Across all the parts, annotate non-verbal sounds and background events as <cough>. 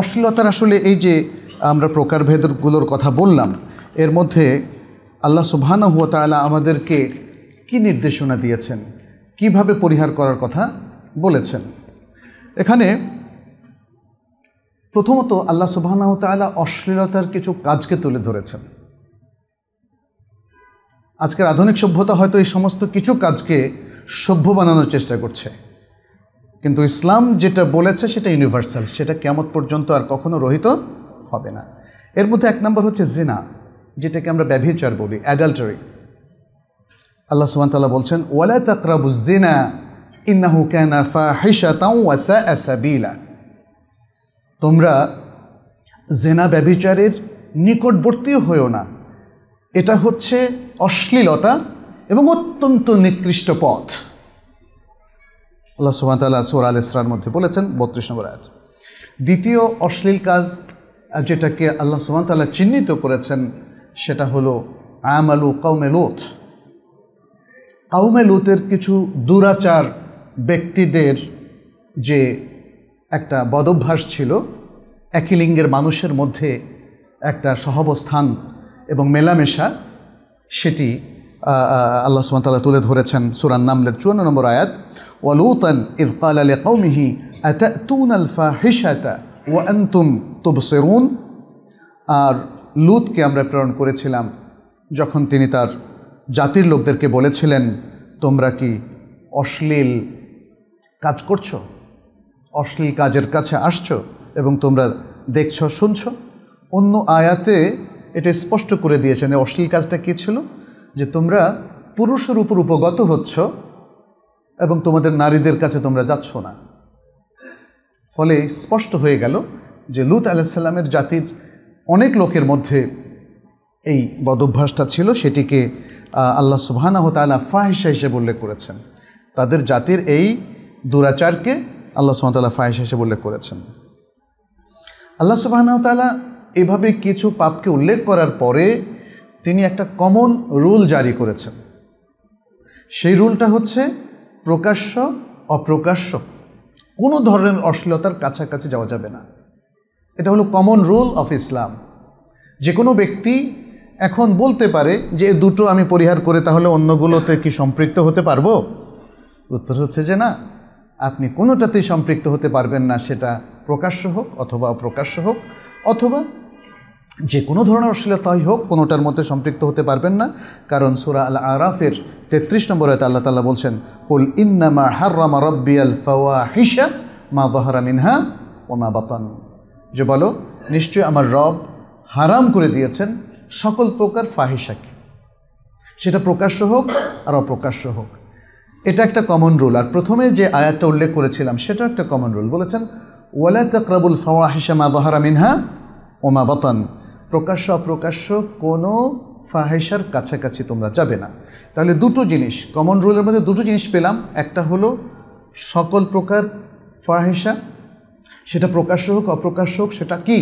অশ্লীলতার আসলে এই যে আমরা প্রকারভেদগুলোর কথা বললাম এর মধ্যে আল্লাহ সুবহানা হুয়া তালা আমাদেরকে কি নির্দেশনা দিয়েছেন কিভাবে পরিহার করার কথা বলেছেন এখানে প্রথমত আল্লাহ সুবহানাহ তালা অশ্লীলতার কিছু কাজকে তুলে ধরেছেন আজকের আধুনিক সভ্যতা হয়তো এই সমস্ত কিছু কাজকে সভ্য বানানোর চেষ্টা করছে কিন্তু ইসলাম যেটা বলেছে সেটা ইউনিভার্সাল সেটা কেমন পর্যন্ত আর কখনো রহিত হবে না এর মধ্যে এক নম্বর হচ্ছে জিনা যেটাকে আমরা ব্যভিচার বলি অ্যাডাল্টারি আল্লাহ সুবান্তাল্লাহ বলছেন ওয়ালা তাকরাবু জিনা ইন্নাহু ক্যানা আসা ওয়াসা অ্যাসাবিলা তোমরা জেনা ব্যভিচারের নিকটবর্তীও হয়েও না এটা হচ্ছে অশ্লীলতা এবং অত্যন্ত নিকৃষ্ট পথ আল্লাহ তাল্লাহ সুর আল ইসরার মধ্যে বলেছেন বত্রিশ নম্বর আয়াত দ্বিতীয় অশ্লীল কাজ যেটাকে আল্লাহ তাল্লাহ চিহ্নিত করেছেন সেটা হলো আলু কাউমে লোথ কাউমে লুতের কিছু দুরাচার ব্যক্তিদের যে একটা বদভ্যাস ছিল একই লিঙ্গের মানুষের মধ্যে একটা সহবস্থান এবং মেলামেশা সেটি আল্লাহ সুমতাল্লাহ তুলে ধরেছেন সুরান নামলের চুয়ান্ন নম্বর আয়াত ولوطا إذ قال لقومه أتأتون الفاحشة আলফা تبصرون আর লুতকে আমরা প্রেরণ করেছিলাম যখন তিনি তার জাতির লোকদেরকে বলেছিলেন তোমরা কি অশ্লীল কাজ করছো অশ্লীল কাজের কাছে আসছো এবং তোমরা দেখছ শুনছ অন্য আয়াতে এটা স্পষ্ট করে দিয়েছেন অশ্লীল কাজটা কী ছিল যে তোমরা পুরুষের উপর উপগত হচ্ছ এবং তোমাদের নারীদের কাছে তোমরা যাচ্ছ না ফলে স্পষ্ট হয়ে গেল যে লুত আলাহিসাল্লামের জাতির অনেক লোকের মধ্যে এই বদভ্যাসটা ছিল সেটিকে আল্লাহ সুবাহানাহ তালা ফাহিসা হিসেবে উল্লেখ করেছেন তাদের জাতির এই দুরাচারকে আল্লাহ সুবাহতাল্লাহ ফাহিসা হিসেবে উল্লেখ করেছেন আল্লাহ সুবাহানাহ তালা এভাবে কিছু পাপকে উল্লেখ করার পরে তিনি একটা কমন রুল জারি করেছেন সেই রুলটা হচ্ছে প্রকাশ্য অপ্রকাশ্য কোনো ধরনের অশ্লীলতার কাছাকাছি যাওয়া যাবে না এটা হলো কমন রুল অফ ইসলাম যে কোনো ব্যক্তি এখন বলতে পারে যে দুটো আমি পরিহার করে তাহলে অন্যগুলোতে কি সম্পৃক্ত হতে পারবো উত্তর হচ্ছে যে না আপনি কোনোটাতেই সম্পৃক্ত হতে পারবেন না সেটা প্রকাশ্য হোক অথবা অপ্রকাশ্য হোক অথবা যে কোনো ধরনের অশ্লীলতাই হোক কোনোটার মধ্যে সম্পৃক্ত হতে পারবেন না কারণ সুরা আল আরাফের তেত্রিশ নম্বর আয়তে আল্লাহ তাল্লাহ বলছেন কুল ইন্নামা হার্রামা রব্বি আল হিসা মা দহারা মিনহা ও মা বাতান যে বলো নিশ্চয়ই আমার রব হারাম করে দিয়েছেন সকল প্রকার ফাহিশাকে সেটা প্রকাশ্য হোক আর অপ্রকাশ্য হোক এটা একটা কমন রুল আর প্রথমে যে আয়াতটা উল্লেখ করেছিলাম সেটা একটা কমন রুল বলেছেন ওয়ালা তকরাবুল হিসা মা দহারা মিনহা ওমা বাতন প্রকাশ্য অপ্রকাশ্য কোনো ফাহেসার কাছাকাছি তোমরা যাবে না তাহলে দুটো জিনিস কমন রুলের মধ্যে দুটো জিনিস পেলাম একটা হলো সকল প্রকার ফাহেসা সেটা প্রকাশ্য হোক অপ্রকাশ্য হোক সেটা কি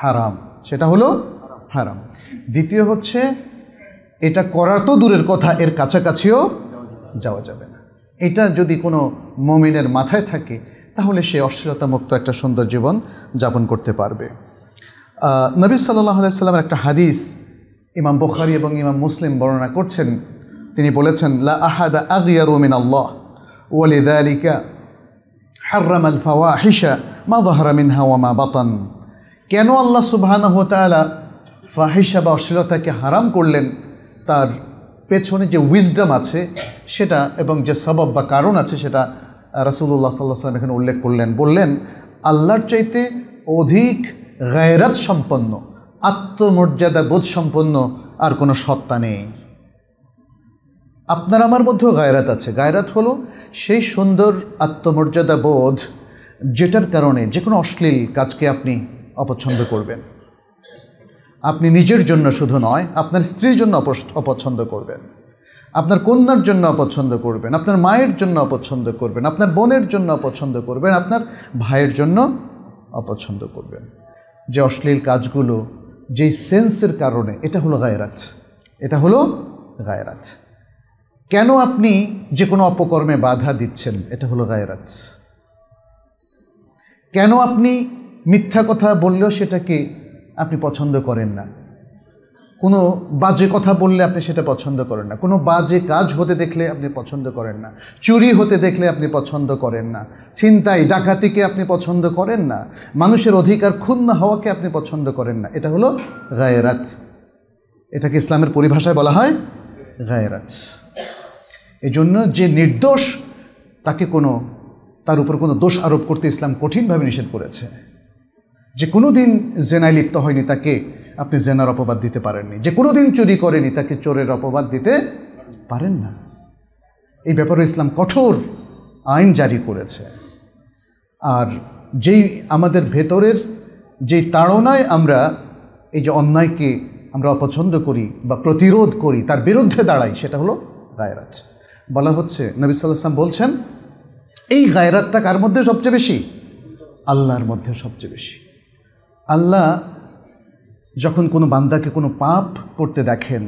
হারাম সেটা হলো হারাম দ্বিতীয় হচ্ছে এটা করার তো দূরের কথা এর কাছাকাছিও যাওয়া যাবে না এটা যদি কোনো মমিনের মাথায় থাকে তাহলে সে অশ্লীলতা মুক্ত একটা সুন্দর জীবন যাপন করতে পারবে নবী সাল্লাহ সাল্লামের একটা হাদিস ইমাম বুখারি এবং ইমাম মুসলিম বর্ণনা করছেন তিনি বলেছেন লা আহাদা আগিয়ারু মিন আল্লাহ ওয়ালিদালিকা হার্রাম আল ফাওয়াহিশা মা দহরা মিনহা ওয়া মা বাতান কেন আল্লাহ সুবাহ ফাহিসা বা অশ্লীলতাকে হারাম করলেন তার পেছনে যে উইজডম আছে সেটা এবং যে সবাব বা কারণ আছে সেটা রসুল্লাহ সাল্লাহ সাল্লাম এখানে উল্লেখ করলেন বললেন আল্লাহর চাইতে অধিক গায়রাত সম্পন্ন আত্মমর্যাদা বোধ সম্পন্ন আর কোনো সত্তা নেই আপনার আমার মধ্যেও গায়রাত আছে গায়রাত হলো সেই সুন্দর আত্মমর্যাদা বোধ যেটার কারণে যে কোনো অশ্লীল কাজকে আপনি অপছন্দ করবেন আপনি নিজের জন্য শুধু নয় আপনার স্ত্রীর জন্য অপছন্দ করবেন আপনার কন্যার জন্য অপছন্দ করবেন আপনার মায়ের জন্য অপছন্দ করবেন আপনার বোনের জন্য অপছন্দ করবেন আপনার ভাইয়ের জন্য অপছন্দ করবেন যে অশ্লীল কাজগুলো যেই সেন্সের কারণে এটা হলো গায়রাত এটা হলো গায়রাত কেন আপনি যে কোনো অপকর্মে বাধা দিচ্ছেন এটা হলো গায়রাত কেন আপনি মিথ্যা কথা বললেও সেটাকে আপনি পছন্দ করেন না কোনো বাজে কথা বললে আপনি সেটা পছন্দ করেন না কোনো বাজে কাজ হতে দেখলে আপনি পছন্দ করেন না চুরি হতে দেখলে আপনি পছন্দ করেন না ছিনতাই ডাকাতিকে আপনি পছন্দ করেন না মানুষের অধিকার ক্ষুণ্ণ হওয়াকে আপনি পছন্দ করেন না এটা হলো গায়রাত এটাকে ইসলামের পরিভাষায় বলা হয় গায়রাত এই জন্য যে নির্দোষ তাকে কোনো তার উপর কোনো দোষ আরোপ করতে ইসলাম কঠিনভাবে নিষেধ করেছে যে কোনো দিন জেনায় লিপ্ত হয়নি তাকে আপনি জেনার অপবাদ দিতে পারেননি যে কোনো দিন চুরি করেনি তাকে চোরের অপবাদ দিতে পারেন না এই ব্যাপারে ইসলাম কঠোর আইন জারি করেছে আর যেই আমাদের ভেতরের যেই তাড়নায় আমরা এই যে অন্যায়কে আমরা অপছন্দ করি বা প্রতিরোধ করি তার বিরুদ্ধে দাঁড়াই সেটা হলো গায়রাত বলা হচ্ছে নবী সাল্লাম বলছেন এই গায়রাতটা কার মধ্যে সবচেয়ে বেশি আল্লাহর মধ্যে সবচেয়ে বেশি আল্লাহ যখন কোনো বান্দাকে কোনো পাপ করতে দেখেন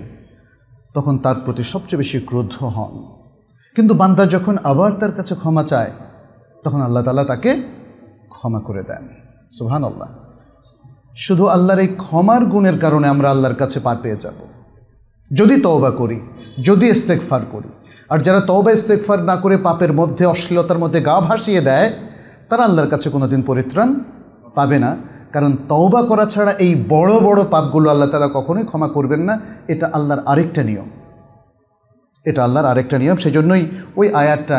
তখন তার প্রতি সবচেয়ে বেশি ক্রুদ্ধ হন কিন্তু বান্দা যখন আবার তার কাছে ক্ষমা চায় তখন আল্লাহ তালা তাকে ক্ষমা করে দেন সুহান আল্লাহ শুধু আল্লাহর এই ক্ষমার গুণের কারণে আমরা আল্লাহর কাছে পার পেয়ে যাব যদি তওবা করি যদি ইস্তেকফার করি আর যারা তওবা ইস্তেকফার না করে পাপের মধ্যে অশ্লীলতার মধ্যে গা ভাসিয়ে দেয় তারা আল্লাহর কাছে কোনোদিন পরিত্রাণ পাবে না কারণ তওবা করা ছাড়া এই বড় বড় পাপগুলো আল্লাহ তালা কখনোই ক্ষমা করবেন না এটা আল্লাহর আরেকটা নিয়ম এটা আল্লাহর আরেকটা নিয়ম সেই জন্যই ওই আয়াতটা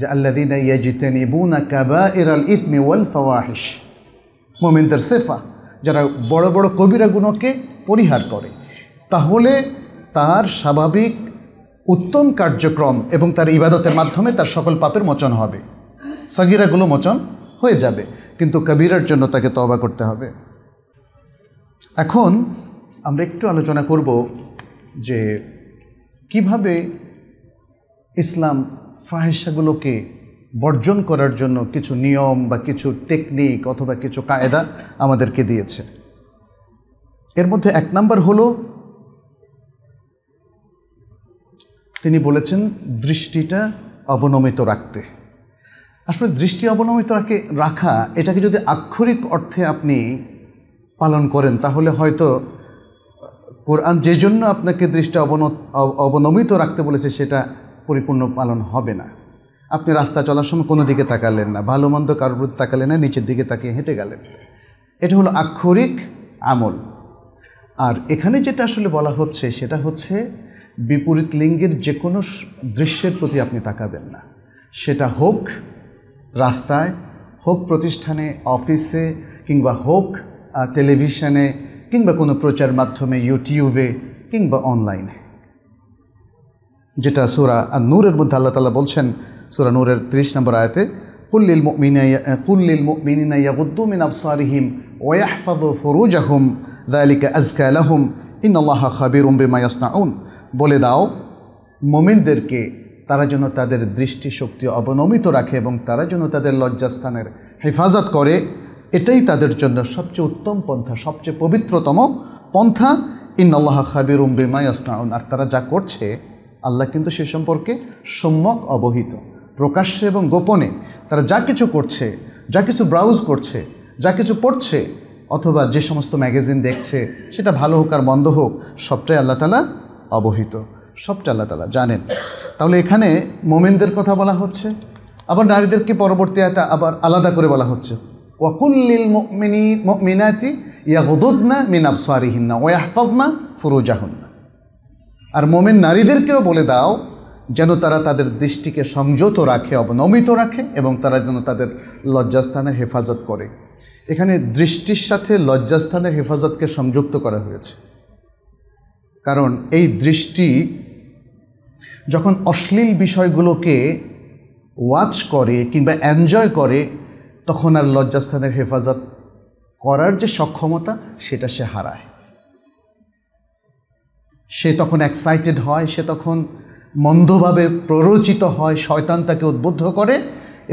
যে দিন ইয়াজিতেন না কাবা এর আল ইতমি ওয়াল ফওয়াহিস মোমিন্দার সেফা যারা বড় বড় কবিরা গুণকে পরিহার করে তাহলে তার স্বাভাবিক উত্তম কার্যক্রম এবং তার ইবাদতের মাধ্যমে তার সকল পাপের মোচন হবে সাগিরাগুলো মোচন হয়ে যাবে কিন্তু কবিরার জন্য তাকে তবা করতে হবে এখন আমরা একটু আলোচনা করব যে কিভাবে ইসলাম ফাহেসাগুলোকে বর্জন করার জন্য কিছু নিয়ম বা কিছু টেকনিক অথবা কিছু কায়দা আমাদেরকে দিয়েছে এর মধ্যে এক নাম্বার হল তিনি বলেছেন দৃষ্টিটা অবনমিত রাখতে আসলে দৃষ্টি অবলম্বিত রাখা এটাকে যদি আক্ষরিক অর্থে আপনি পালন করেন তাহলে হয়তো কোরআন যে জন্য আপনাকে দৃষ্টি অবনত অবনমিত রাখতে বলেছে সেটা পরিপূর্ণ পালন হবে না আপনি রাস্তা চলার সময় কোনো দিকে তাকালেন না ভালো মন্দ কারোর প্রতি তাকালেন না নিচের দিকে তাকিয়ে হেঁটে গেলেন এটা হলো আক্ষরিক আমল আর এখানে যেটা আসলে বলা হচ্ছে সেটা হচ্ছে বিপরীত লিঙ্গের যে কোনো দৃশ্যের প্রতি আপনি তাকাবেন না সেটা হোক রাস্তায় হোক প্রতিষ্ঠানে অফিসে কিংবা হোক টেলিভিশনে কিংবা কোনো প্রচার মাধ্যমে ইউটিউবে কিংবা অনলাইনে যেটা সুরা নূরের মধ্যে আল্লাহ তালা বলছেন সুরা নূরের ত্রিশ নম্বর আয়তে কুল্লিল কুল্লিল মিনা ইয়াবুদ্দুমিন আবসারিহিম ওয়াহফাদ ফরুজাহুম দায়ালিকা আজকা আলাহুম ইন আল্লাহ খাবির উম্বিমা উন বলে দাও মোমিনদেরকে তারা যেন তাদের দৃষ্টিশক্তি অবনমিত রাখে এবং তারা যেন তাদের লজ্জাস্থানের হেফাজত করে এটাই তাদের জন্য সবচেয়ে উত্তম পন্থা সবচেয়ে পবিত্রতম পন্থা ইন আল্লাহ খাবির উম্বিমাই আসনাউন আর তারা যা করছে আল্লাহ কিন্তু সে সম্পর্কে সম্যক অবহিত প্রকাশ্যে এবং গোপনে তারা যা কিছু করছে যা কিছু ব্রাউজ করছে যা কিছু পড়ছে অথবা যে সমস্ত ম্যাগাজিন দেখছে সেটা ভালো হোক আর বন্ধ হোক সবটাই আল্লাহ তালা অবহিত সবটা আল্লাহ তালা জানেন তাহলে এখানে মোমেনদের কথা বলা হচ্ছে আবার নারীদেরকে পরবর্তী আয়তা আবার আলাদা করে বলা হচ্ছে ওয়াকুল্লিল মিনি মিনাতি ইয়াহুদনা মিনাব সারিহিন্না ওয়াহফাদনা ফুরুজাহন্না আর মোমেন নারীদেরকেও বলে দাও যেন তারা তাদের দৃষ্টিকে সংযত রাখে অবনমিত রাখে এবং তারা যেন তাদের লজ্জাস্থানের হেফাজত করে এখানে দৃষ্টির সাথে লজ্জাস্থানের হেফাজতকে সংযুক্ত করা হয়েছে কারণ এই দৃষ্টি যখন অশ্লীল বিষয়গুলোকে ওয়াচ করে কিংবা এনজয় করে তখন আর লজ্জাস্থানের হেফাজত করার যে সক্ষমতা সেটা সে হারায় সে তখন এক্সাইটেড হয় সে তখন মন্দভাবে প্ররোচিত হয় শয়তান তাকে উদ্বুদ্ধ করে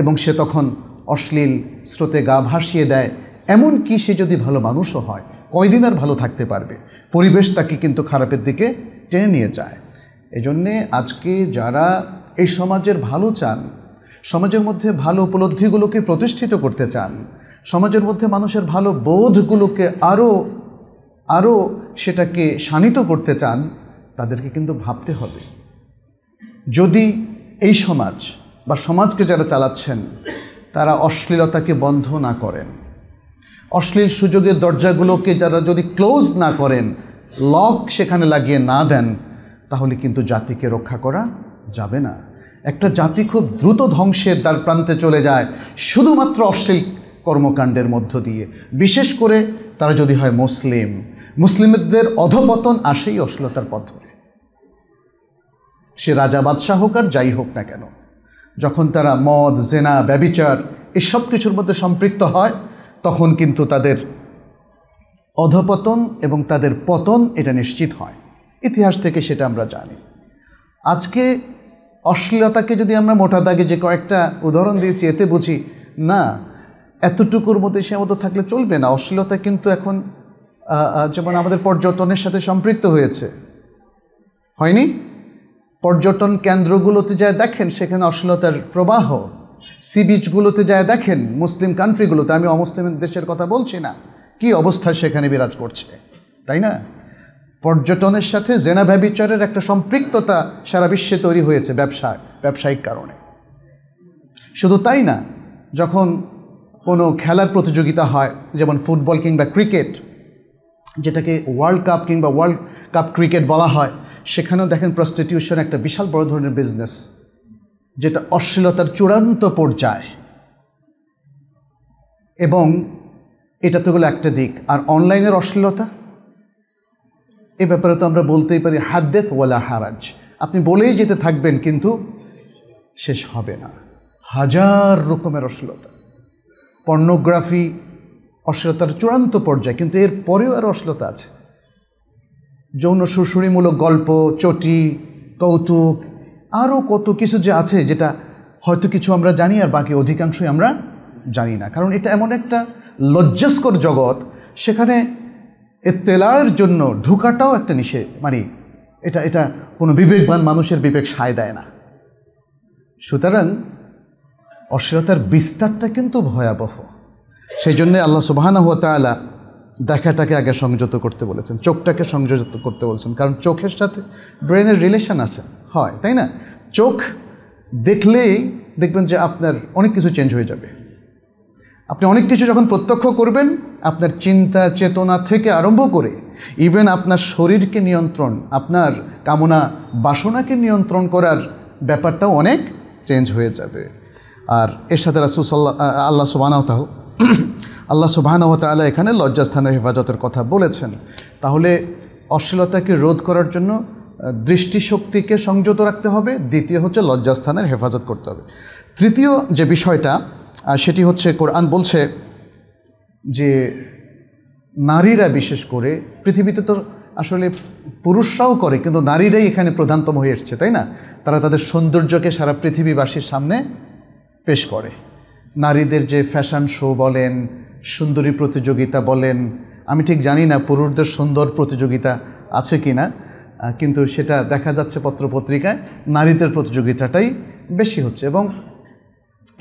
এবং সে তখন অশ্লীল স্রোতে গা ভাসিয়ে দেয় এমন কি সে যদি ভালো মানুষও হয় কয়দিন আর ভালো থাকতে পারবে পরিবেশ তাকে কিন্তু খারাপের দিকে টেনে নিয়ে যায় এজন্যে আজকে যারা এই সমাজের ভালো চান সমাজের মধ্যে ভালো উপলব্ধিগুলোকে প্রতিষ্ঠিত করতে চান সমাজের মধ্যে মানুষের ভালো বোধগুলোকে আরও আরও সেটাকে শানিত করতে চান তাদেরকে কিন্তু ভাবতে হবে যদি এই সমাজ বা সমাজকে যারা চালাচ্ছেন তারা অশ্লীলতাকে বন্ধ না করেন অশ্লীল সুযোগের দরজাগুলোকে যারা যদি ক্লোজ না করেন লক সেখানে লাগিয়ে না দেন তাহলে কিন্তু জাতিকে রক্ষা করা যাবে না একটা জাতি খুব দ্রুত ধ্বংসের দ্বার প্রান্তে চলে যায় শুধুমাত্র অশ্লীল কর্মকাণ্ডের মধ্য দিয়ে বিশেষ করে তারা যদি হয় মুসলিম মুসলিমদের অধপতন আসেই অশ্লীলতার পথ ধরে সে রাজা বাদশাহ হোক আর যাই হোক না কেন যখন তারা মদ জেনা ব্যবিচার এসব কিছুর মধ্যে সম্পৃক্ত হয় তখন কিন্তু তাদের অধপতন এবং তাদের পতন এটা নিশ্চিত হয় ইতিহাস থেকে সেটা আমরা জানি আজকে অশ্লীলতাকে যদি আমরা মোটা দাগে যে কয়েকটা উদাহরণ দিয়েছি এতে বুঝি না এতটুকুর মধ্যে সীমাবদ্ধ থাকলে চলবে না অশ্লীলতা কিন্তু এখন যেমন আমাদের পর্যটনের সাথে সম্পৃক্ত হয়েছে হয়নি পর্যটন কেন্দ্রগুলোতে যায় দেখেন সেখানে অশ্লীলতার প্রবাহ সি বিচগুলোতে যায় দেখেন মুসলিম কান্ট্রিগুলোতে আমি অমুসলিম দেশের কথা বলছি না কি অবস্থা সেখানে বিরাজ করছে তাই না পর্যটনের সাথে জেনা ব্যবিচারের একটা সম্পৃক্ততা সারা বিশ্বে তৈরি হয়েছে ব্যবসা ব্যবসায়িক কারণে শুধু তাই না যখন কোনো খেলার প্রতিযোগিতা হয় যেমন ফুটবল কিংবা ক্রিকেট যেটাকে ওয়ার্ল্ড কাপ কিংবা ওয়ার্ল্ড কাপ ক্রিকেট বলা হয় সেখানেও দেখেন প্রস্টিটিউশন একটা বিশাল বড় ধরনের বিজনেস যেটা অশ্লীলতার চূড়ান্ত পর্যায় এবং এটা তো হলো একটা দিক আর অনলাইনের অশ্লীলতা এ ব্যাপারে তো আমরা বলতেই পারি হাদ্দেফ ওয়ালা হারাজ আপনি বলেই যেতে থাকবেন কিন্তু শেষ হবে না হাজার রকমের অশ্লীলতা পর্নোগ্রাফি অশ্লীলতার চূড়ান্ত পর্যায়ে কিন্তু এর পরেও আর অশ্লীলতা আছে যৌন শুশুড়িমূলক গল্প চটি কৌতুক আরও কত কিছু যে আছে যেটা হয়তো কিছু আমরা জানি আর বাকি অধিকাংশই আমরা জানি না কারণ এটা এমন একটা লজ্জাস্কর জগৎ সেখানে এত্তেলার জন্য ঢুকাটাও একটা নিষেধ মানে এটা এটা কোনো বিবেকবান মানুষের বিবেক সায় দেয় না সুতরাং অশ্লীলতার বিস্তারটা কিন্তু ভয়াবহ সেই জন্যে আল্লাহ সুবাহানা হুয়া দেখাটাকে আগে সংযত করতে বলেছেন চোখটাকে সংযত করতে বলেছেন কারণ চোখের সাথে ব্রেনের রিলেশন আছে হয় তাই না চোখ দেখলেই দেখবেন যে আপনার অনেক কিছু চেঞ্জ হয়ে যাবে আপনি অনেক কিছু যখন প্রত্যক্ষ করবেন আপনার চিন্তা চেতনা থেকে আরম্ভ করে ইভেন আপনার শরীরকে নিয়ন্ত্রণ আপনার কামনা বাসনাকে নিয়ন্ত্রণ করার ব্যাপারটাও অনেক চেঞ্জ হয়ে যাবে আর এর সাথে রাসুসাল্লাহ আল্লাহ সুবানাহতাহ <clears throat> আল্লাহ সুবাহানহ তালা এখানে লজ্জাস্থানের হেফাজতের কথা বলেছেন তাহলে অশ্লীলতাকে রোধ করার জন্য দৃষ্টিশক্তিকে সংযত রাখতে হবে দ্বিতীয় হচ্ছে লজ্জাস্থানের হেফাজত করতে হবে তৃতীয় যে বিষয়টা আর সেটি হচ্ছে কোরআন বলছে যে নারীরা বিশেষ করে পৃথিবীতে তো আসলে পুরুষরাও করে কিন্তু নারীরাই এখানে প্রধানতম হয়ে এসছে তাই না তারা তাদের সৌন্দর্যকে সারা পৃথিবীবাসীর সামনে পেশ করে নারীদের যে ফ্যাশন শো বলেন সুন্দরী প্রতিযোগিতা বলেন আমি ঠিক জানি না পুরুষদের সুন্দর প্রতিযোগিতা আছে কি না কিন্তু সেটা দেখা যাচ্ছে পত্রপত্রিকায় নারীদের প্রতিযোগিতাটাই বেশি হচ্ছে এবং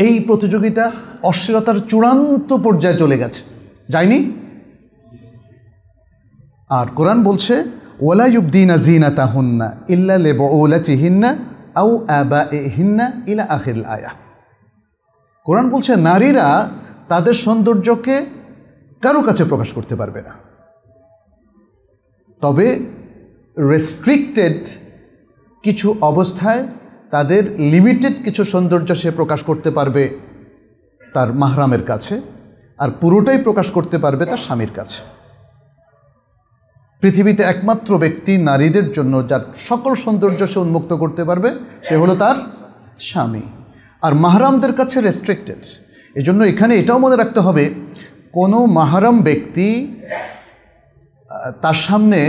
এই প্রতিযোগিতা অশ্লীলতার চূড়ান্ত পর্যায়ে চলে গেছে যায়নি আর কোরআন বলছে ওলা জিনা তাহন্না ইল্লা লেব ওলা চিহিন্না আউ আবা এ হিন্না ইলা আখিল আয়া কোরআন বলছে নারীরা তাদের সৌন্দর্যকে কারো কাছে প্রকাশ করতে পারবে না তবে রেস্ট্রিক্টেড কিছু অবস্থায় তাদের লিমিটেড কিছু সৌন্দর্য সে প্রকাশ করতে পারবে তার মাহরামের কাছে আর পুরোটাই প্রকাশ করতে পারবে তার স্বামীর কাছে পৃথিবীতে একমাত্র ব্যক্তি নারীদের জন্য যার সকল সৌন্দর্য সে উন্মুক্ত করতে পারবে সে হলো তার স্বামী আর মাহরামদের কাছে রেস্ট্রিক্টেড এজন্য এখানে এটাও মনে রাখতে হবে কোনো মাহারাম ব্যক্তি তার সামনে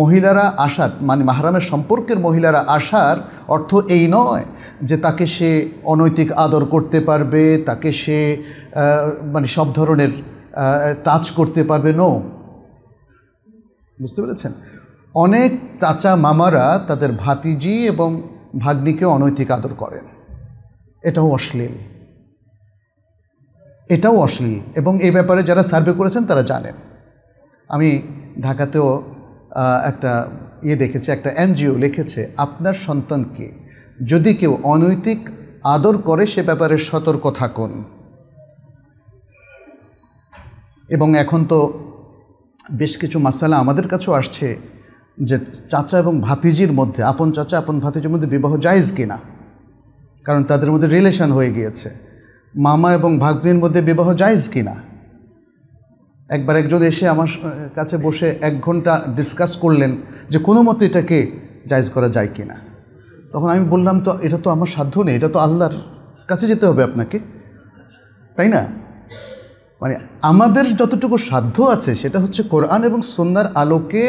মহিলারা আসার মানে মাহারামের সম্পর্কের মহিলারা আসার অর্থ এই নয় যে তাকে সে অনৈতিক আদর করতে পারবে তাকে সে মানে সব ধরনের টাচ করতে পারবে নো বুঝতে পেরেছেন অনেক চাচা মামারা তাদের ভাতিজি এবং ভাগ্নিকে অনৈতিক আদর করেন এটাও অশ্লীল এটাও অশ্লীল এবং এই ব্যাপারে যারা সার্ভে করেছেন তারা জানেন আমি ঢাকাতেও একটা ইয়ে দেখেছে একটা এনজিও লিখেছে আপনার সন্তানকে যদি কেউ অনৈতিক আদর করে সে ব্যাপারে সতর্ক থাকুন এবং এখন তো বেশ কিছু মাসালা আমাদের কাছেও আসছে যে চাচা এবং ভাতিজির মধ্যে আপন চাচা আপন ভাতিজির মধ্যে বিবাহ জায়েজ কিনা কারণ তাদের মধ্যে রিলেশন হয়ে গিয়েছে মামা এবং ভাগ্নির মধ্যে বিবাহ জায়েজ কিনা একবার একজন এসে আমার কাছে বসে এক ঘন্টা ডিসকাস করলেন যে কোনো মতে এটাকে জায়জ করা যায় কি না তখন আমি বললাম তো এটা তো আমার সাধ্য নেই এটা তো আল্লাহর কাছে যেতে হবে আপনাকে তাই না মানে আমাদের যতটুকু সাধ্য আছে সেটা হচ্ছে কোরআন এবং সন্ন্যার আলোকে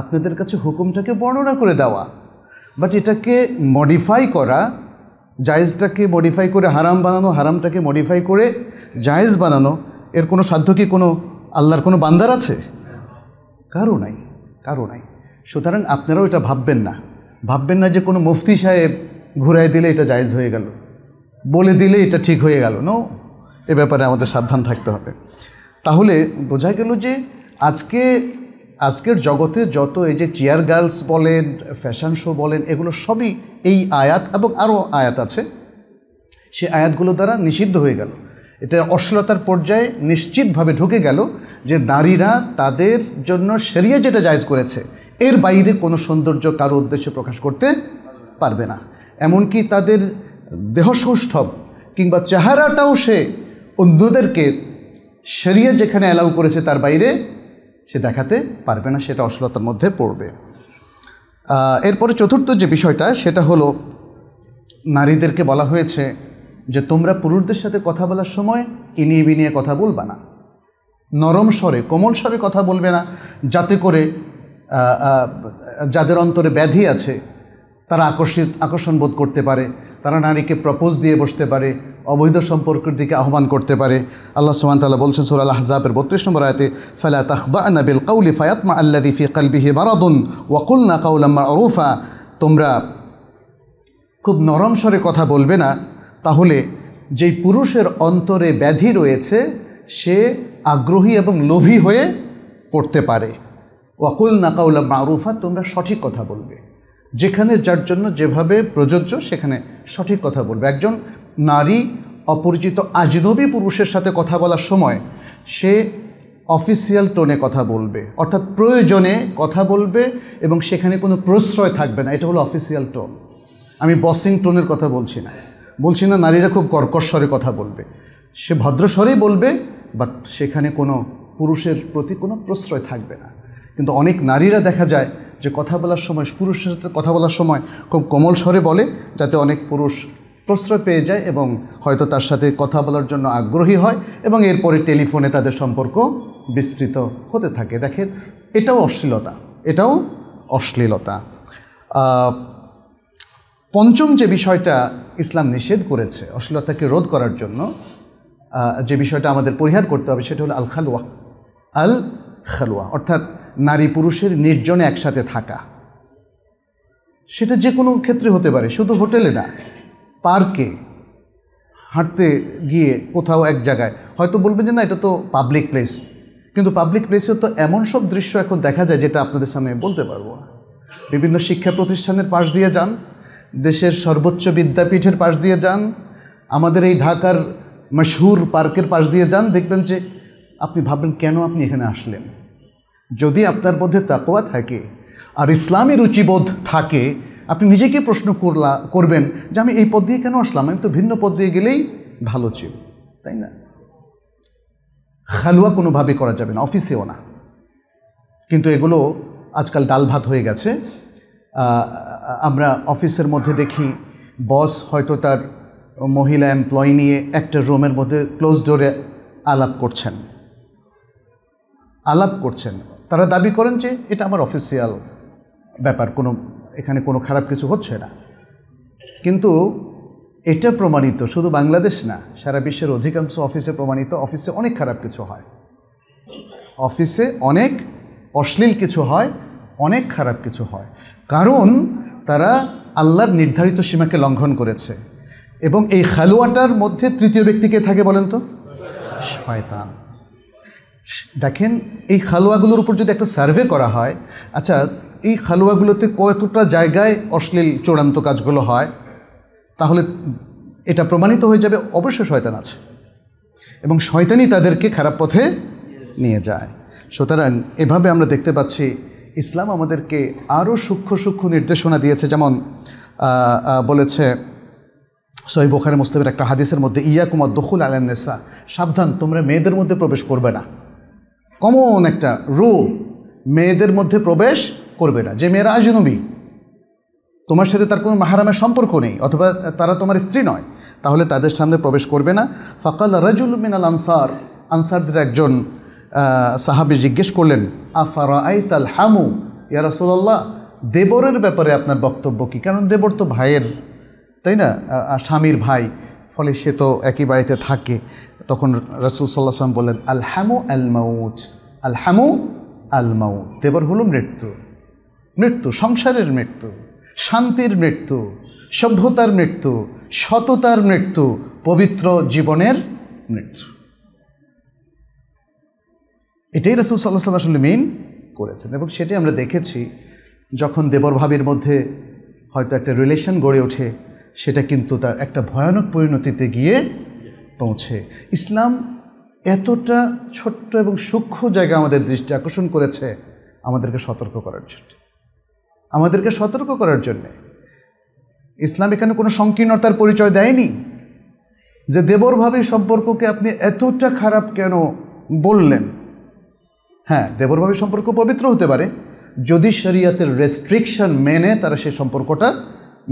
আপনাদের কাছে হুকুমটাকে বর্ণনা করে দেওয়া বাট এটাকে মডিফাই করা জায়েজটাকে মডিফাই করে হারাম বানানো হারামটাকে মডিফাই করে জায়েজ বানানো এর কোনো সাধ্য কি কোনো আল্লাহর কোনো বান্দার আছে কারো নাই কারো নাই সুতরাং আপনারাও এটা ভাববেন না ভাববেন না যে কোনো মুফতি সাহেব ঘুরাই দিলে এটা জায়জ হয়ে গেল বলে দিলে এটা ঠিক হয়ে গেল নো এ ব্যাপারে আমাদের সাবধান থাকতে হবে তাহলে বোঝা গেল যে আজকে আজকের জগতে যত এই যে চেয়ার গার্লস বলেন ফ্যাশন শো বলেন এগুলো সবই এই আয়াত এবং আরও আয়াত আছে সে আয়াতগুলো দ্বারা নিষিদ্ধ হয়ে গেল এটা অশ্লীলতার পর্যায়ে নিশ্চিতভাবে ঢুকে গেল যে নারীরা তাদের জন্য সেরিয়ে যেটা জায়জ করেছে এর বাইরে কোনো সৌন্দর্য কারো উদ্দেশ্যে প্রকাশ করতে পারবে না এমনকি তাদের দেহসৌষ্ঠব কিংবা চেহারাটাও সে অন্যদেরকে সেরিয়ে যেখানে অ্যালাউ করেছে তার বাইরে সে দেখাতে পারবে না সেটা অশ্লীলতার মধ্যে পড়বে এরপরে চতুর্থ যে বিষয়টা সেটা হলো নারীদেরকে বলা হয়েছে যে তোমরা পুরুষদের সাথে কথা বলার সময় ইনিয়ে বিনিয়ে কথা বলবা না নরম স্বরে কোমল স্বরে কথা বলবে না যাতে করে যাদের অন্তরে ব্যাধি আছে তারা আকর্ষিত আকর্ষণ বোধ করতে পারে তারা নারীকে প্রপোজ দিয়ে বসতে পারে অবৈধ সম্পর্কের দিকে আহ্বান করতে পারে আল্লাহ সুমান তাল্লাহ বলছেন সুরাল হাজাবের বত্রিশ নম্বর আয়তে ফেলা তাহদা নাবিল কাউলি ফায়াতমা আল্লা ফি কালবিহি মারাদুন ওয়াকুল না কাউলাম্মা অরুফা তোমরা খুব নরম স্বরে কথা বলবে না তাহলে যেই পুরুষের অন্তরে ব্যাধি রয়েছে সে আগ্রহী এবং লোভী হয়ে পড়তে পারে ওয়াকুল নাকাউলা মারুফা তোমরা সঠিক কথা বলবে যেখানে যার জন্য যেভাবে প্রযোজ্য সেখানে সঠিক কথা বলবে একজন নারী অপরিচিত আজনবী পুরুষের সাথে কথা বলার সময় সে অফিসিয়াল টোনে কথা বলবে অর্থাৎ প্রয়োজনে কথা বলবে এবং সেখানে কোনো প্রশ্রয় থাকবে না এটা হলো অফিসিয়াল টোন আমি বসিং টোনের কথা বলছি না বলছি না নারীরা খুব কর্কশ স্বরে কথা বলবে সে ভদ্র স্বরেই বলবে বাট সেখানে কোনো পুরুষের প্রতি কোনো প্রশ্রয় থাকবে না কিন্তু অনেক নারীরা দেখা যায় যে কথা বলার সময় পুরুষের সাথে কথা বলার সময় খুব কোমল স্বরে বলে যাতে অনেক পুরুষ প্রশ্রয় পেয়ে যায় এবং হয়তো তার সাথে কথা বলার জন্য আগ্রহী হয় এবং এরপরে টেলিফোনে তাদের সম্পর্ক বিস্তৃত হতে থাকে দেখেন এটাও অশ্লীলতা এটাও অশ্লীলতা পঞ্চম যে বিষয়টা ইসলাম নিষেধ করেছে অশ্লীলতাকে রোধ করার জন্য যে বিষয়টা আমাদের পরিহার করতে হবে সেটা হলো আল খালুয়া আল খালুয়া অর্থাৎ নারী পুরুষের নির্জনে একসাথে থাকা সেটা যে কোনো ক্ষেত্রে হতে পারে শুধু হোটেলে না পার্কে হাঁটতে গিয়ে কোথাও এক জায়গায় হয়তো বলবেন যে না এটা তো পাবলিক প্লেস কিন্তু পাবলিক প্লেসেও তো এমন সব দৃশ্য এখন দেখা যায় যেটা আপনাদের সামনে বলতে পারবো না বিভিন্ন শিক্ষা প্রতিষ্ঠানের পাশ দিয়ে যান দেশের সর্বোচ্চ বিদ্যাপীঠের পাশ দিয়ে যান আমাদের এই ঢাকার মশহুর পার্কের পাশ দিয়ে যান দেখবেন যে আপনি ভাববেন কেন আপনি এখানে আসলেন যদি আপনার মধ্যে তাকোয়া থাকে আর ইসলামী রুচিবোধ থাকে আপনি নিজেকে প্রশ্ন করলা করবেন যে আমি এই পদ দিয়ে কেন আসলাম আমি তো ভিন্ন পদ দিয়ে গেলেই ভালো ছিল তাই না খালুয়া কোনোভাবে করা যাবে না অফিসেও না কিন্তু এগুলো আজকাল ডাল ভাত হয়ে গেছে আমরা অফিসের মধ্যে দেখি বস হয়তো তার মহিলা এমপ্লয়ি নিয়ে একটা রুমের মধ্যে ক্লোজ ডোরে আলাপ করছেন আলাপ করছেন তারা দাবি করেন যে এটা আমার অফিসিয়াল ব্যাপার কোনো এখানে কোনো খারাপ কিছু হচ্ছে না কিন্তু এটা প্রমাণিত শুধু বাংলাদেশ না সারা বিশ্বের অধিকাংশ অফিসে প্রমাণিত অফিসে অনেক খারাপ কিছু হয় অফিসে অনেক অশ্লীল কিছু হয় অনেক খারাপ কিছু হয় কারণ তারা আল্লাহর নির্ধারিত সীমাকে লঙ্ঘন করেছে এবং এই খেলোয়াটার মধ্যে তৃতীয় ব্যক্তিকে থাকে বলেন তো শয়তান দেখেন এই খালোয়াগুলোর উপর যদি একটা সার্ভে করা হয় আচ্ছা এই খালোয়াগুলোতে কতটা জায়গায় অশ্লীল চূড়ান্ত কাজগুলো হয় তাহলে এটা প্রমাণিত হয়ে যাবে অবশ্যই শয়তান আছে এবং শয়তানই তাদেরকে খারাপ পথে নিয়ে যায় সুতরাং এভাবে আমরা দেখতে পাচ্ছি ইসলাম আমাদেরকে আরও সূক্ষ্ম সূক্ষ্ম নির্দেশনা দিয়েছে যেমন বলেছে সহি বোখারে মুসলিমের একটা হাদিসের মধ্যে ইয়া কুমার দখুল আলান্নেসা সাবধান তোমরা মেয়েদের মধ্যে প্রবেশ করবে না কমন একটা রু মেয়েদের মধ্যে প্রবেশ করবে না যে মেয়েরা আজনবী তোমার সাথে তার কোনো মাহারামের সম্পর্ক নেই অথবা তারা তোমার স্ত্রী নয় তাহলে তাদের সামনে প্রবেশ করবে না ফাকাল রাজুল মিনাল আনসার আনসারদের একজন সাহাবি জিজ্ঞেস করলেন আফারা আইতাল হামু ইয়া রাসুল্লাহ দেবরের ব্যাপারে আপনার বক্তব্য কী কারণ দেবর তো ভাইয়ের তাই না স্বামীর ভাই ফলে সে তো একই বাড়িতে থাকে তখন রাসুল সাল্লাহ সাল্লাম বললেন আল হ্যামু আল মাউচ আল হ্যামু আল মাউত দেবর হলো মৃত্যু মৃত্যু সংসারের মৃত্যু শান্তির মৃত্যু সভ্যতার মৃত্যু সততার মৃত্যু পবিত্র জীবনের মৃত্যু এটাই রসুল সাল্লাহ সাল্লাম আসলে মেন করেছেন এবং সেটাই আমরা দেখেছি যখন দেবর ভাবির মধ্যে হয়তো একটা রিলেশন গড়ে ওঠে সেটা কিন্তু তার একটা ভয়ানক পরিণতিতে গিয়ে পৌঁছে ইসলাম এতটা ছোট্ট এবং সূক্ষ্ম জায়গা আমাদের দৃষ্টি আকর্ষণ করেছে আমাদেরকে সতর্ক করার জন্য আমাদেরকে সতর্ক করার জন্যে ইসলাম এখানে কোনো সংকীর্ণতার পরিচয় দেয়নি যে দেবরভাবে সম্পর্ককে আপনি এতটা খারাপ কেন বললেন হ্যাঁ দেবরভাবে সম্পর্ক পবিত্র হতে পারে যদি শরিয়াতের রেস্ট্রিকশন মেনে তারা সেই সম্পর্কটা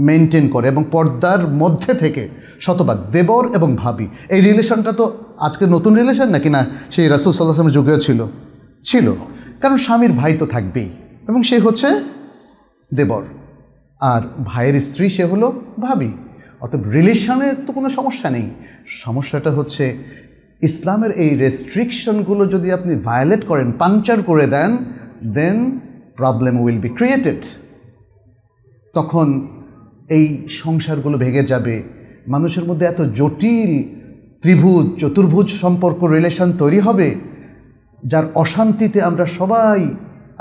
মেনটেন করে এবং পর্দার মধ্যে থেকে শতবাদ দেবর এবং ভাবি এই রিলেশনটা তো আজকে নতুন রিলেশন নাকি না সেই রাসুল সাল্লাহামের যুগেও ছিল ছিল কারণ স্বামীর ভাই তো থাকবেই এবং সে হচ্ছে দেবর আর ভাইয়ের স্ত্রী সে হলো ভাবি অতএব রিলেশনের তো কোনো সমস্যা নেই সমস্যাটা হচ্ছে ইসলামের এই রেস্ট্রিকশনগুলো যদি আপনি ভায়োলেট করেন পাংচার করে দেন দেন প্রবলেম উইল বি ক্রিয়েটেড তখন এই সংসারগুলো ভেঙে যাবে মানুষের মধ্যে এত জটিল ত্রিভুজ চতুর্ভুজ সম্পর্ক রিলেশন তৈরি হবে যার অশান্তিতে আমরা সবাই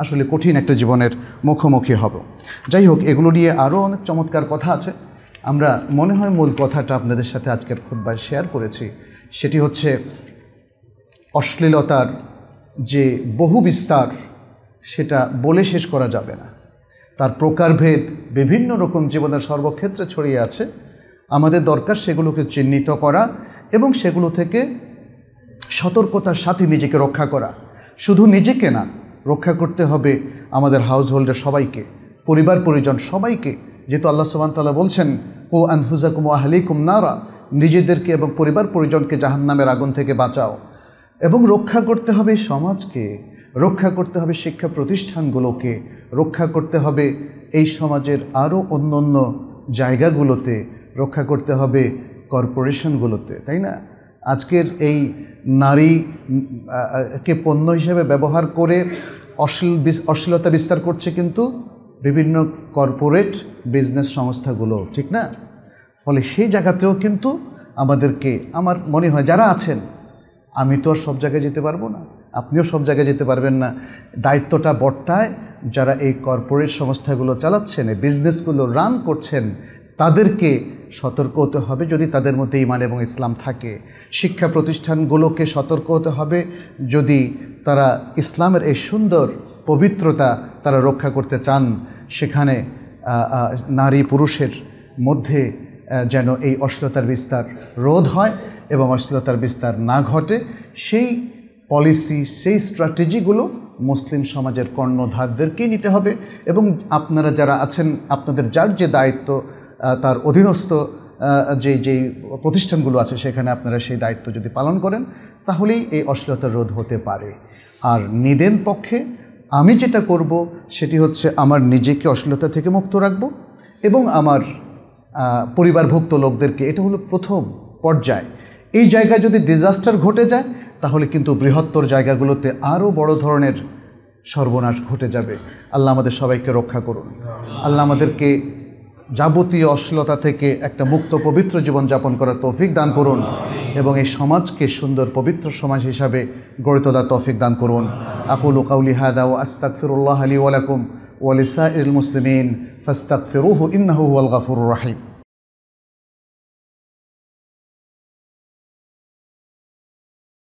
আসলে কঠিন একটা জীবনের মুখোমুখি হব যাই হোক এগুলো নিয়ে আরও অনেক চমৎকার কথা আছে আমরা মনে হয় মূল কথাটা আপনাদের সাথে আজকের খোদ্বায় শেয়ার করেছি সেটি হচ্ছে অশ্লীলতার যে বহু বিস্তার সেটা বলে শেষ করা যাবে না তার প্রকারভেদ বিভিন্ন রকম জীবনের সর্বক্ষেত্রে ছড়িয়ে আছে আমাদের দরকার সেগুলোকে চিহ্নিত করা এবং সেগুলো থেকে সতর্কতার সাথে নিজেকে রক্ষা করা শুধু নিজেকে না রক্ষা করতে হবে আমাদের হাউস হোল্ডার সবাইকে পরিবার পরিজন সবাইকে যেহেতু আল্লাহ সুবান তাল্লাহ বলছেন ও আনফুজাকুম আহলিকুম নারা নিজেদেরকে এবং পরিবার পরিজনকে জাহান্নামের আগুন থেকে বাঁচাও এবং রক্ষা করতে হবে সমাজকে রক্ষা করতে হবে শিক্ষা প্রতিষ্ঠানগুলোকে রক্ষা করতে হবে এই সমাজের আরও অন্য অন্য জায়গাগুলোতে রক্ষা করতে হবে কর্পোরেশনগুলোতে তাই না আজকের এই নারী কে পণ্য হিসেবে ব্যবহার করে অশ্লীল অশ্লীলতা বিস্তার করছে কিন্তু বিভিন্ন কর্পোরেট বিজনেস সংস্থাগুলো ঠিক না ফলে সেই জায়গাতেও কিন্তু আমাদেরকে আমার মনে হয় যারা আছেন আমি তো আর সব জায়গায় যেতে পারবো না আপনিও সব জায়গায় যেতে পারবেন না দায়িত্বটা বর্তায় যারা এই কর্পোরেট সংস্থাগুলো চালাচ্ছেন বিজনেসগুলো রান করছেন তাদেরকে সতর্ক হতে হবে যদি তাদের মধ্যে ইমান এবং ইসলাম থাকে শিক্ষা প্রতিষ্ঠানগুলোকে সতর্ক হতে হবে যদি তারা ইসলামের এই সুন্দর পবিত্রতা তারা রক্ষা করতে চান সেখানে নারী পুরুষের মধ্যে যেন এই অশ্লীলতার বিস্তার রোধ হয় এবং অশ্লীলতার বিস্তার না ঘটে সেই পলিসি সেই স্ট্র্যাটেজিগুলো মুসলিম সমাজের কর্ণধারদেরকেই নিতে হবে এবং আপনারা যারা আছেন আপনাদের যার যে দায়িত্ব তার অধীনস্থ যে যেই প্রতিষ্ঠানগুলো আছে সেখানে আপনারা সেই দায়িত্ব যদি পালন করেন তাহলেই এই অশ্লীলতার রোধ হতে পারে আর নিদেন পক্ষে আমি যেটা করব সেটি হচ্ছে আমার নিজেকে অশ্লীলতা থেকে মুক্ত রাখব এবং আমার পরিবারভুক্ত লোকদেরকে এটা হলো প্রথম পর্যায় এই জায়গায় যদি ডিজাস্টার ঘটে যায় তাহলে কিন্তু বৃহত্তর জায়গাগুলোতে আরও বড় ধরনের সর্বনাশ ঘটে যাবে আল্লাহ আমাদের সবাইকে রক্ষা করুন আল্লাহ আমাদেরকে যাবতীয় অশ্লীলতা থেকে একটা মুক্ত পবিত্র জীবন যাপন করার তৌফিক দান করুন এবং এই সমাজকে সুন্দর পবিত্র সমাজ হিসাবে গড়ে তোলার তৌফিক দান করুন আকুল কাউলি হাদা ও ফিরুল্লাহ আলী ওয়ালাকুম ওয়ালিসা ইল মুসলিমিন ফিরুহ ইন্নাহু আল গাফুর রাহিম